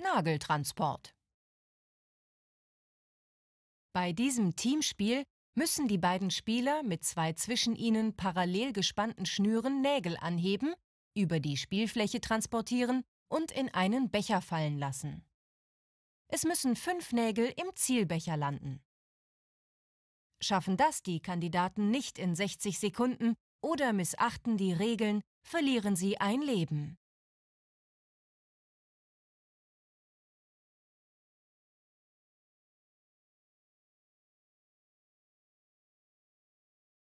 Nageltransport. Bei diesem Teamspiel müssen die beiden Spieler mit zwei zwischen ihnen parallel gespannten Schnüren Nägel anheben, über die Spielfläche transportieren und in einen Becher fallen lassen. Es müssen fünf Nägel im Zielbecher landen. Schaffen das die Kandidaten nicht in 60 Sekunden oder missachten die Regeln, verlieren sie ein Leben.